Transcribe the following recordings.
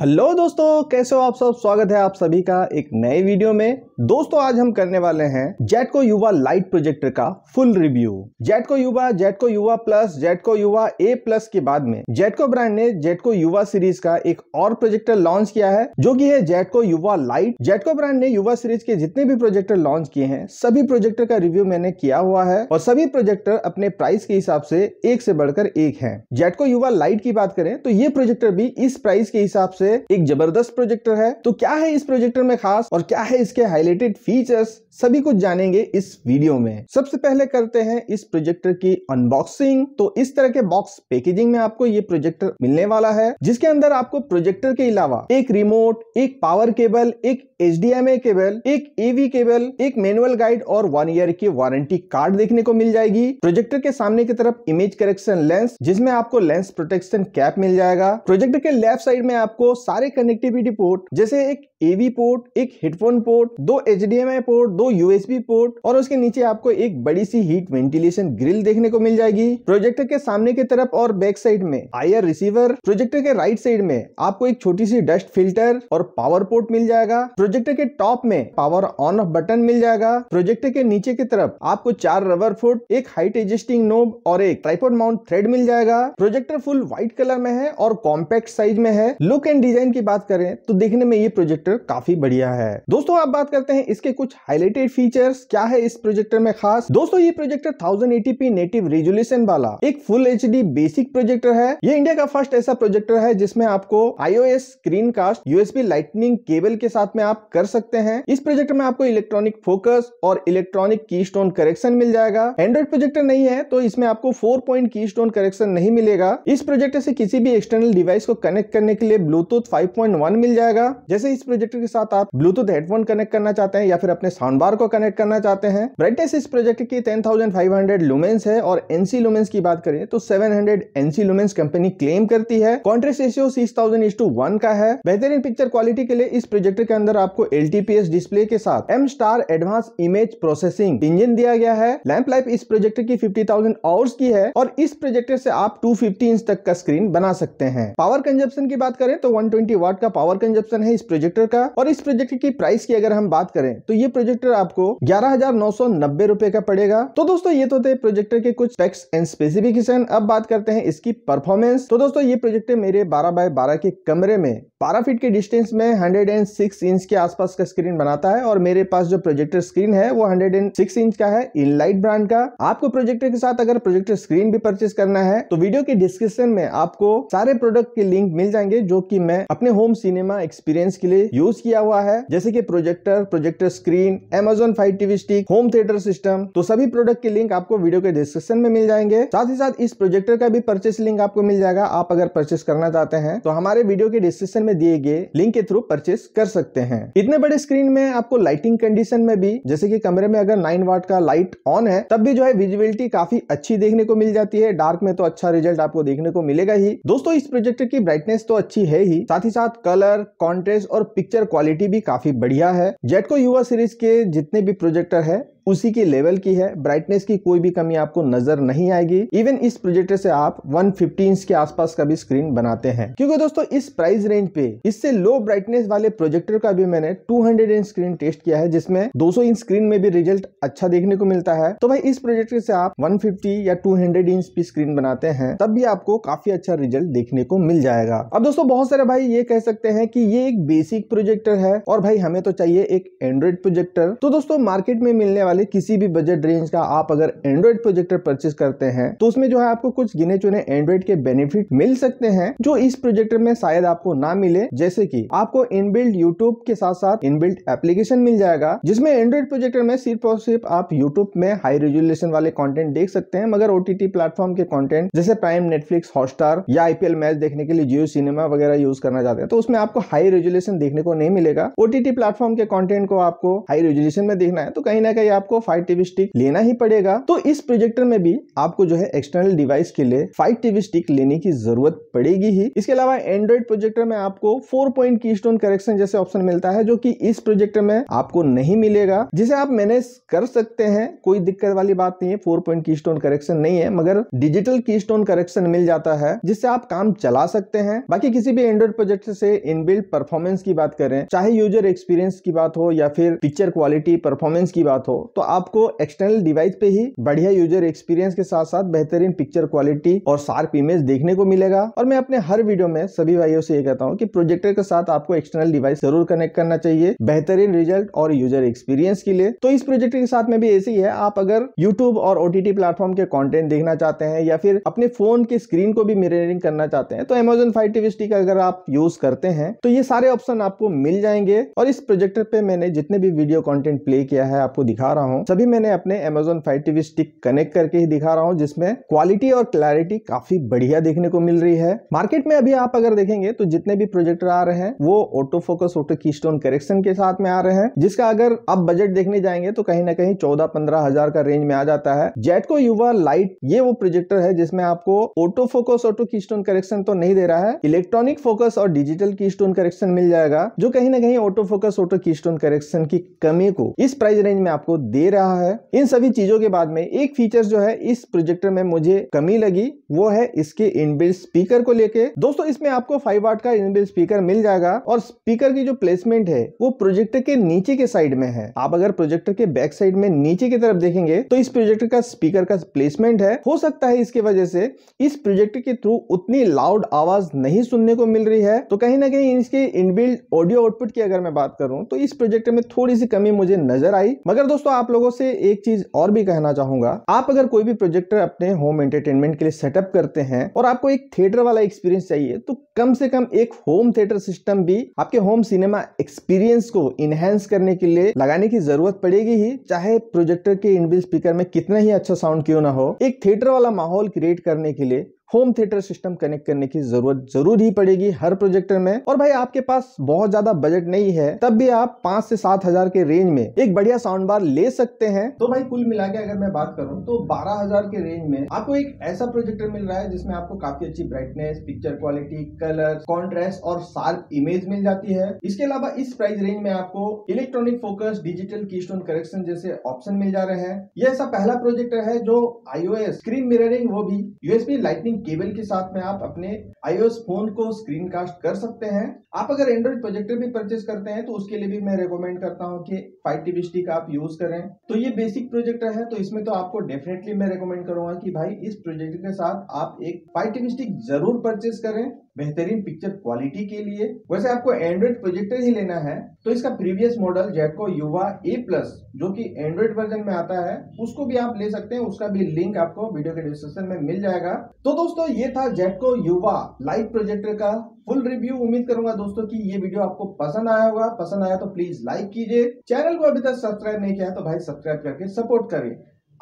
hello दोस्तों कैसे हो आप सब स्वागत है आप सभी का एक नए वीडियो में दोस्तों आज हम करने वाले हैं जेटको युवा लाइट प्रोजेक्टर का full review Zetco Yuva Zetco युवा प्लस जेटको युवा ए प्लस के बाद में जेटको ब्रांड ने जेटको युवा सीरीज का एक और प्रोजेक्टर लॉन्च किया है जो की है जेटको युवा लाइट जेटको ब्रांड ने युवा सीरीज के जितने भी प्रोजेक्टर लॉन्च किए हैं सभी प्रोजेक्टर का रिव्यू मैंने किया हुआ है और सभी प्रोजेक्टर अपने प्राइस के हिसाब से एक से बढ़कर एक है जेटको युवा लाइट की बात करें तो ये प्रोजेक्टर भी इस प्राइस के हिसाब से एक जबरदस्त प्रोजेक्टर है तो क्या है इस प्रोजेक्टर में खास और क्या है इसके हाई हाईलाइटेड फीचर्स सभी कुछ जानेंगे इस वीडियो में सबसे पहले करते हैं इस प्रोजेक्टर की अनबॉक्सिंग तो इस तरह के बॉक्स पैकेजिंग में आपको ये प्रोजेक्टर मिलने वाला है जिसके अंदर आपको प्रोजेक्टर के अलावा एक रिमोट एक पावर केबल एक एच केबल एक एवी केबल एक मैनुअल गाइड और वन ईयर की वारंटी कार्ड देखने को मिल जाएगी प्रोजेक्टर के सामने की तरफ इमेज करेक्शन लेंस जिसमें आपको लेंस प्रोटेक्शन कैप मिल जाएगा प्रोजेक्टर के लेफ्ट साइड में आपको सारे कनेक्टिविटी पोर्ट जैसे एक एवी पोर्ट एक हेडफोन पोर्ट दो दो एच पोर्ट दो यूएसबी पोर्ट और उसके नीचे आपको एक बड़ी सी हीट वेंटिलेशन ग्रिल देखने को मिल जाएगी प्रोजेक्टर के सामने की तरफ और बैक साइड में आयर रिसीवर प्रोजेक्टर के राइट साइड में आपको एक छोटी सी डस्ट फिल्टर और पावर पोर्ट मिल जाएगा प्रोजेक्टर के टॉप में पावर ऑन ऑफ बटन मिल जाएगा प्रोजेक्टर के नीचे की तरफ आपको चार रबर फुट एक हाइट एडजस्टिंग नोब और एक ट्राइपोड माउंट थ्रेड मिल जाएगा प्रोजेक्टर फुल व्हाइट कलर में है और कॉम्पैक्ट साइज में है लुक एंड डिजाइन की बात करें तो देखने में ये प्रोजेक्टर काफी बढ़िया है दोस्तों आप बात करते करते हैं इसके कुछ हाईलाइटेड फीचर्स क्या है इस प्रोजेक्टर में खास दोस्तों ये प्रोजेक्टर 1080p नेटिव रेजुलेशन वाला एक फुल एच बेसिक प्रोजेक्टर है ये इंडिया का फर्स्ट ऐसा प्रोजेक्टर है जिसमें आपको iOS screen cast USB lightning cable के साथ में आप कर सकते हैं इस प्रोजेक्ट में आपको इलेक्ट्रॉनिक फोकस और इलेक्ट्रॉनिक की स्टोन करेक्शन मिल जाएगा एंड्रॉइड प्रोजेक्टर नहीं है तो इसमें आपको four point keystone correction नहीं मिलेगा इस प्रोजेक्टर से किसी भी एक्सटर्नल डिवाइस को कनेक्ट करने के लिए ब्लूटूथ वन मिल जाएगा जैसे इस प्रोजेक्टर के साथ आप ब्लूटूथ हेडफोन कनेक्ट करना करना चाहते हैं या फिर अपने साउंड बार को कनेक्ट करना चाहते हैं ब्राइटनेस इस प्रोजेक्ट की 10,500 लुमेंस है और एनसी लुमेंस की बात करें तो 700 एनसी लुमेंस कंपनी क्लेम करती है contrast ratio six thousand is to one का है बेहतरीन पिक्चर क्वालिटी के लिए इस प्रोजेक्ट के अंदर आपको एल डिस्प्ले के साथ M star advance image processing engine दिया गया है लैंप लाइफ इस प्रोजेक्ट की फिफ्टी थाउजेंड आवर्स की है और इस प्रोजेक्टर से आप टू फिफ्टी इंच तक का स्क्रीन बना सकते हैं पावर कंजप्शन की बात करें तो वन ट्वेंटी वाट का पावर कंजप्शन है इस प्रोजेक्टर का और इस प्रोजेक्ट की प्राइस की अगर हम बात बात करें तो ये प्रोजेक्टर आपको ग्यारह हजार का पड़ेगा तो दोस्तों ये तो थे प्रोजेक्टर के कुछ स्पेक्स एंड स्पेसिफिकेशन अब बात करते हैं इसकी परफॉर्मेंस तो दोस्तों ये प्रोजेक्टर मेरे 12 बाय 12 के कमरे में 12 फीट के डिस्टेंस में 106 इंच के आसपास का स्क्रीन बनाता है और मेरे पास जो प्रोजेक्टर स्क्रीन है वो 106 इंच का है इन लाइट ब्रांड का आपको प्रोजेक्टर के साथ अगर प्रोजेक्टर स्क्रीन भी परचेस करना है तो वीडियो के डिस्क्रिप्शन में आपको सारे प्रोडक्ट के लिंक मिल जाएंगे जो की मैं अपने होम सिनेमा एक्सपीरियंस के लिए यूज किया हुआ है जैसे की projector projector screen Amazon fire TV stick home theatre system तो सभी प्रोडक्ट के लिंक आपको वीडियो के डिस्क्रिप्शन में मिल जाएंगे साथ ही साथ इस प्रोजेक्टर का भी परचेस लिंक आपको मिल जाएगा आप अगर परचेस करना चाहते हैं तो हमारे वीडियो के डिस्क्रिप्शन में दिए गए लिंक के थ्रू परचेस कर सकते हैं इतने बड़े स्क्रीन में आपको लाइटिंग कंडीशन में भी जैसे की कमरे में अगर नाइन वाट का लाइट ऑन है तब भी जो है विजिबिलिटी काफी अच्छी देखने को मिल जाती है डार्क में तो अच्छा रिजल्ट आपको देखने को मिलेगा ही दोस्तों इस प्रोजेक्टर की ब्राइटनेस तो अच्छी है ही साथ ही साथ कलर कॉन्ट्रेस्ट और पिक्चर क्वालिटी भी काफी बढ़िया है जेट वेटको युवा सीरीज के जितने भी प्रोजेक्टर है उसी के लेवल की है ब्राइटनेस की कोई भी कमी आपको नजर नहीं आएगी इवन इस प्रोजेक्टर से आप 150 इंच के आसपास का भी स्क्रीन बनाते हैं क्योंकि दोस्तों इस प्राइस रेंज पे इससे लो ब्राइटनेस वाले प्रोजेक्टर का भी मैंने 200 इंच स्क्रीन टेस्ट किया है जिसमें 200 इंच स्क्रीन में भी रिजल्ट अच्छा देखने को मिलता है तो भाई इस प्रोजेक्टर से आप 150 या 200 इंच की स्क्रीन बनाते हैं तब भी आपको काफी अच्छा रिजल्ट देखने को मिल जाएगा अब दोस्तों बहुत सारे भाई ये कह सकते हैं कि ये एक बेसिक प्रोजेक्टर है और भाई हमें तो चाहिए एक एंड्रॉइड प्रोजेक्टर तो दोस्तों मार्केट में मिलने वाले वाले किसी भी बजट रेंज का आप अगर एंड्रॉइड प्रोजेक्टर परचेज करते हैं तो उसमें जो है आपको कुछ गिने चुने एंड्रॉइड के बेनिफिट मिल सकते हैं जो इस प्रोजेक्टर में शायद आपको ना मिले जैसे कि आपको इनबिल्ट यूट्यूब के साथ साथ इनबिल्ट एप्लीकेशन मिल जाएगा जिसमें एंड्रॉइड प्रोजेक्टर में सिर्फ और सिर्फ आप यूट्यूब में हाई रेजुलेशन वाले कॉन्टेंट देख सकते हैं मगर ओटीटी प्लेटफॉर्म के कॉन्टेंट जैसे प्राइम नेटफ्लिक्स हॉटस्टार या आईपीएल मैच देखने के लिए जियो सिनेमा वगैरह यूज करना चाहते हैं तो उसमें आपको हाई रेजुलेशन देखने को नहीं मिलेगा ओटीटी प्लेटफॉर्म के कॉन्टेंट को आपको हाई रेजुलेशन में देखना है तो कहीं ना कहीं आप आपको फाइव टीवी स्टिक लेना ही पड़ेगा तो इस प्रोजेक्टर में भी आपको जो है एक्सटर्नल डिवाइस के लिए फाइव टीवी स्टिक लेने की जरूरत पड़ेगी ही इसके अलावा एंड्रॉइड प्रोजेक्टर में आपको four point keystone correction जैसे ऑप्शन मिलता है जो की इस प्रोजेक्टर में आपको नहीं मिलेगा जिसे आप मैनेज कर सकते हैं कोई दिक्कत वाली बात नहीं है four point keystone correction नहीं है मगर डिजिटल की स्टोन करेक्शन मिल जाता है जिससे आप काम चला सकते हैं बाकी किसी भी एंड्रॉइड प्रोजेक्ट से इनबिल्ट परफॉर्मेंस की बात करें चाहे यूजर एक्सपीरियंस की बात हो या फिर पिक्चर क्वालिटी परफॉर्मेंस की बात हो तो आपको एक्सटर्नल डिवाइस पे ही बढ़िया यूजर एक्सपीरियंस के साथ साथ बेहतरीन पिक्चर क्वालिटी और शार्प इमेज देखने को मिलेगा और मैं अपने हर वीडियो में सभी भाइयों से ये कहता हूँ कि प्रोजेक्टर के साथ आपको एक्सटर्नल डिवाइस जरूर कनेक्ट करना चाहिए बेहतरीन रिजल्ट और यूजर एक्सपीरियंस के लिए तो इस प्रोजेक्टर के साथ में भी ऐसे ही है आप अगर यूट्यूब और ओटीटी प्लेटफॉर्म के कॉन्टेंट देखना चाहते हैं या फिर अपने फोन के स्क्रीन को भी मिररिंग करना चाहते हैं तो एमेजोन फाइव टीवी स्टिक अगर आप यूज करते हैं तो ये सारे ऑप्शन आपको मिल जाएंगे और इस प्रोजेक्टर पे मैंने जितने भी वीडियो कॉन्टेंट प्ले किया है आपको दिखा रहा रहा हूँ सभी मैंने अपने Amazon Fire TV stick connect करके ही दिखा रहा हूँ जिसमें क्वालिटी और क्लैरिटी काफी बढ़िया देखने को मिल रही है मार्केट में अभी आप अगर देखेंगे तो जितने भी प्रोजेक्टर आ रहे हैं वो auto focus auto keystone correction के साथ में आ रहे हैं जिसका अगर आप बजट देखने जाएंगे तो कहीं ना कहीं चौदह पंद्रह हजार का रेंज में आ जाता है जेटको युवा लाइट ये वो प्रोजेक्टर है जिसमें आपको auto focus auto keystone correction तो नहीं दे रहा है इलेक्ट्रॉनिक फोकस और डिजिटल की स्टोन करेक्शन मिल जाएगा जो कहीं ना कहीं auto focus auto keystone correction की कमी को इस प्राइस रेंज में आपको दे रहा है इन सभी चीजों के बाद में एक फीचर जो है इस प्रोजेक्टर में मुझे कमी लगी वो है इसके इनबिल्ड स्पीकर को लेके दोस्तों इसमें आपको फाइव वाट का इनबिल्ड स्पीकर मिल जाएगा और स्पीकर की जो प्लेसमेंट है वो प्रोजेक्टर के नीचे के साइड में है आप अगर प्रोजेक्टर के बैक साइड में नीचे की तरफ देखेंगे तो इस प्रोजेक्टर का स्पीकर का प्लेसमेंट है हो सकता है इसके वजह से इस प्रोजेक्टर के थ्रू उतनी लाउड आवाज नहीं सुनने को मिल रही है तो कहीं ना कहीं इसके इनबिल्ड ऑडियो आउटपुट की अगर मैं बात करूं तो इस प्रोजेक्टर में थोड़ी सी कमी मुझे नजर आई मगर दोस्तों आप आप लोगों से एक चीज और भी कहना चाहूंगा आप अगर कोई भी प्रोजेक्टर अपने होम एंटरटेनमेंट के लिए सेटअप करते हैं और आपको एक थिएटर वाला एक्सपीरियंस चाहिए तो कम से कम एक होम थिएटर सिस्टम भी आपके होम सिनेमा एक्सपीरियंस को इनहेंस करने के लिए लगाने की जरूरत पड़ेगी ही चाहे प्रोजेक्टर के इनबिल स्पीकर में कितना ही अच्छा साउंड क्यों ना हो एक थिएटर वाला माहौल क्रिएट करने के लिए होम थिएटर सिस्टम कनेक्ट करने की जरूरत जरूर ही पड़ेगी हर प्रोजेक्टर में और भाई आपके पास बहुत ज्यादा बजट नहीं है तब भी आप पांच से सात हजार के रेंज में एक बढ़िया साउंड बार ले सकते हैं तो भाई कुल मिला के अगर मैं बात करूँ तो बारह हजार के रेंज में आपको एक ऐसा प्रोजेक्टर मिल रहा है जिसमें आपको काफी अच्छी brightness picture quality colour contrast और शार्प इमेज मिल जाती है इसके अलावा इस प्राइस रेंज में आपको electronic focus digital keystone correction जैसे ऑप्शन मिल जा रहे हैं यह ऐसा पहला प्रोजेक्टर है जो आईओएस स्क्रीन मिररिंग वो भी यूएसबी लाइटनिंग केबल के साथ में आप अपने आईओएस फोन को स्क्रीन कास्ट कर सकते हैं आप अगर एंड्रॉइड प्रोजेक्टर भी परचेज करते हैं तो उसके लिए भी मैं रेकमेंड करता हूँ कि फाइव टी बी का आप यूज करें तो ये बेसिक प्रोजेक्टर है तो इसमें तो आपको डेफिनेटली मैं रेकमेंड करूंगा कि भाई इस प्रोजेक्टर के साथ आप एक फाइव टी बी जरूर परचेज करें बेहतरीन पिक्चर क्वालिटी के लिए वैसे आपको एंड्रॉइड प्रोजेक्टर ही लेना है तो इसका प्रीवियस मॉडल जेटको युवा ए प्लस जो कि एंड्रॉइड वर्जन में आता है उसको भी आप ले सकते हैं उसका भी लिंक आपको वीडियो के डिस्क्रिप्शन में मिल जाएगा तो, तो दोस्तों ये था जेटको युवा लाइट प्रोजेक्टर का फुल रिव्यू उम्मीद करूंगा दोस्तों कि ये वीडियो आपको पसंद आया होगा पसंद आया तो प्लीज लाइक कीजिए चैनल को अभी तक सब्सक्राइब नहीं किया तो भाई सब्सक्राइब करके सपोर्ट करें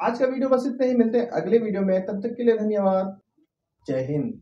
आज का वीडियो बस इतने ही मिलते हैं अगले वीडियो में तब तक के लिए धन्यवाद जय हिंद